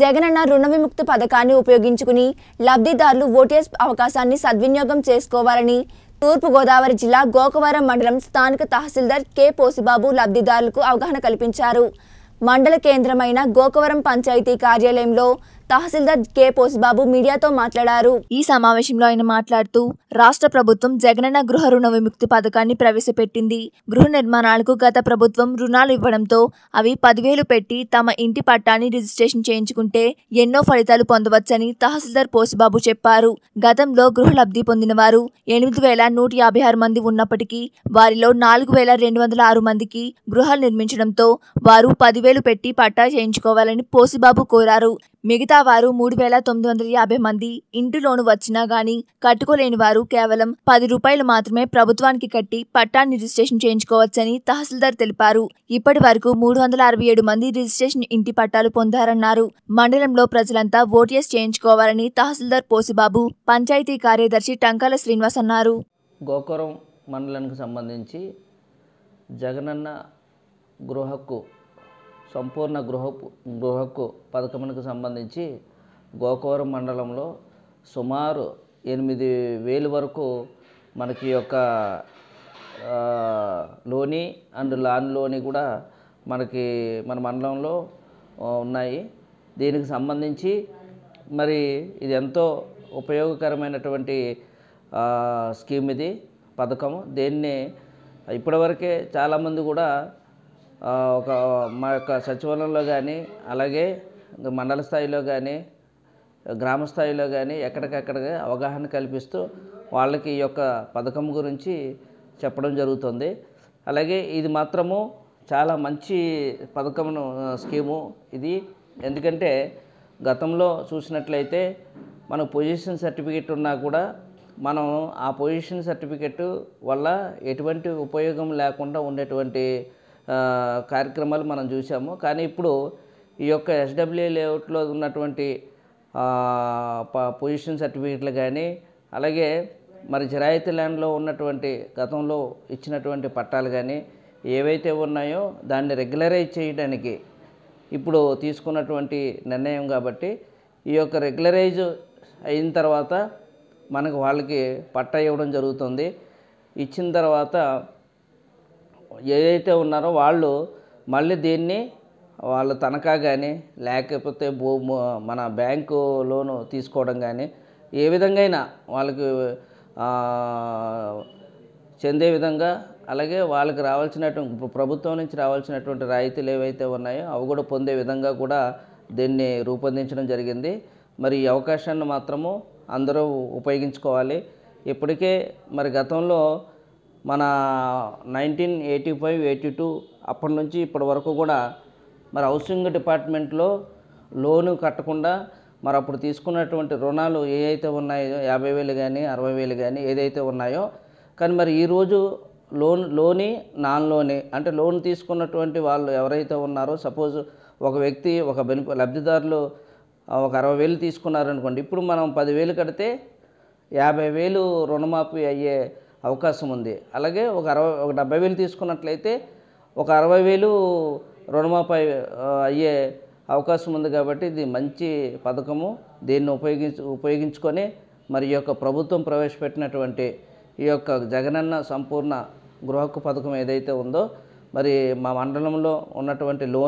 జగనన్న రుణ విముక్తి పథకాన్ని ఉపయోగించుకుని లబ్ధిదారులు ఓటేస్ అవకాశాన్ని సద్వినియోగం చేసుకోవాలని తూర్పుగోదావరి జిల్లా గోకవరం మండలం స్థానిక తహసీల్దార్ కె పోసిబాబు లబ్ధిదారులకు అవగాహన కల్పించారు మండల కేంద్రమైన గోకవరం పంచాయతీ కార్యాలయంలో తహసీల్దార్ కె పోస్బాబు మీడియాతో మాట్లాడారు ఈ సమావేశంలో ఆయన మాట్లాడుతూ రాష్ట్ర ప్రభుత్వం జగనన్న గృహ రుణ విముక్తి పథకాన్ని ప్రవేశపెట్టింది గృహ నిర్మాణాలకు గత ప్రభుత్వం రుణాలు ఇవ్వడంతో అవి పదివేలు పెట్టి తమ ఇంటి పట్టాన్ని రిజిస్ట్రేషన్ చేయించుకుంటే ఎన్నో ఫలితాలు పొందవచ్చని తహసీల్దార్ పోస్బాబు చెప్పారు గతంలో గృహ లబ్ధి పొందిన వారు ఎనిమిది వేల నూట యాభై ఆరు మంది ఉన్నప్పటికీ వారిలో నాలుగు వేల రెండు వందల ఆరు మందికి గృహాలు నిర్మించడంతో వారు పదివేలు పెట్టి పట్టా చేయించుకోవాలని పోసిబాబు కోరారు మిగతా వారు మూడు వేల తొమ్మిది వందల యాభై మంది ఇంటి లోను వచ్చినా గాని కట్టుకోలేని వారు కేవలం పది రూపాయలు మాత్రమే ప్రభుత్వానికి కట్టి పట్టాన్ని రిజిస్ట్రేషన్ చేయించుకోవచ్చని తహసీల్దార్ తెలిపారు ఇప్పటి వరకు మూడు వందల అరవై ఏడు మంది రిజిస్ట్రేషన్ ఇంటి పట్టాలు పొందారన్నారు మండలంలో ప్రజలంతా ఓటీఎస్ చేయించుకోవాలని తహసీల్దార్ పోసిబాబు పంచాయతీ కార్యదర్శి టంకాల శ్రీనివాస్ అన్నారు గోకురం మండలానికి సంబంధించి జగనన్న గృహకు సంపూర్ణ గృహ గృహకు పథకమునకు సంబంధించి గోకవరం మండలంలో సుమారు ఎనిమిది వేలు వరకు మనకి యొక్క లోని అండ్ లాన్ లోని కూడా మనకి మన మండలంలో ఉన్నాయి దీనికి సంబంధించి మరి ఇది ఎంతో ఉపయోగకరమైనటువంటి స్కీమ్ ఇది పథకము దీన్ని ఇప్పటివరకే చాలామంది కూడా ఒక మా యొక్క సచివాలయంలో కానీ అలాగే మండల స్థాయిలో కానీ గ్రామ స్థాయిలో కానీ ఎక్కడికక్కడ అవగాహన కల్పిస్తూ వాళ్ళకి ఈ యొక్క పథకం గురించి చెప్పడం జరుగుతుంది అలాగే ఇది మాత్రము చాలా మంచి పథకం స్కీము ఇది ఎందుకంటే గతంలో చూసినట్లయితే మన పొజిషన్ సర్టిఫికెట్ ఉన్నా కూడా మనం ఆ పొజిషన్ సర్టిఫికెట్ వల్ల ఎటువంటి ఉపయోగం లేకుండా ఉండేటువంటి కార్యక్రమాలు మనం చూసాము కానీ ఇప్పుడు ఈ యొక్క ఎస్డబ్ల్యూ లేఅవుట్లో ఉన్నటువంటి పొజిషన్ సర్టిఫికేట్లు కానీ అలాగే మరి జిరాయితీ ల్యాండ్లో ఉన్నటువంటి గతంలో ఇచ్చినటువంటి పట్టాలు కానీ ఏవైతే ఉన్నాయో దాన్ని రెగ్యులరైజ్ చేయడానికి ఇప్పుడు తీసుకున్నటువంటి నిర్ణయం కాబట్టి ఈ యొక్క రెగ్యులరైజ్ అయిన తర్వాత మనకు వాళ్ళకి పట్టా ఇవ్వడం జరుగుతుంది ఇచ్చిన తర్వాత ఏదైతే ఉన్నారో వాళ్ళు మళ్ళీ దీన్ని వాళ్ళు తనఖా కానీ లేకపోతే భూ మన బ్యాంకు లోను తీసుకోవడం కానీ ఏ విధంగా అయినా వాళ్ళకి చెందే విధంగా అలాగే వాళ్ళకి రావాల్సినటువంటి ప్రభుత్వం నుంచి రావాల్సినటువంటి రాయితీలు ఏవైతే ఉన్నాయో అవి కూడా పొందే విధంగా కూడా దీన్ని రూపొందించడం జరిగింది మరి ఈ అవకాశాన్ని మాత్రము అందరూ ఉపయోగించుకోవాలి ఇప్పటికే మరి గతంలో మన nineteen eighty five eighty two అప్పటి నుంచి ఇప్పటి వరకు కూడా మరి హౌసింగ్ డిపార్ట్మెంట్లో లోను కట్టకుండా మరి అప్పుడు తీసుకున్నటువంటి రుణాలు ఏవైతే ఉన్నాయో యాభై వేలు కానీ అరవై వేలు కానీ ఏదైతే ఉన్నాయో కానీ మరి ఈరోజు లోన్ లోని నాన్ లోనే అంటే లోన్ తీసుకున్నటువంటి వాళ్ళు ఎవరైతే ఉన్నారో సపోజ్ ఒక వ్యక్తి ఒక బెనిఫి లబ్ధిదారులు ఒక అరవై వేలు తీసుకున్నారనుకోండి ఇప్పుడు మనం పదివేలు కడితే యాభై వేలు రుణమాఫీ అయ్యే అవకాశం ఉంది అలాగే ఒక అరవై ఒక డెబ్బై వేలు తీసుకున్నట్లయితే ఒక అరవై వేలు రుణమాపై అయ్యే అవకాశం ఉంది కాబట్టి ఇది మంచి పథకము దీన్ని ఉపయోగించు ఉపయోగించుకొని మరి యొక్క ప్రభుత్వం ప్రవేశపెట్టినటువంటి ఈ యొక్క జగనన్న సంపూర్ణ గృహకు పథకం ఏదైతే ఉందో మరి మా మండలంలో ఉన్నటువంటి లోన్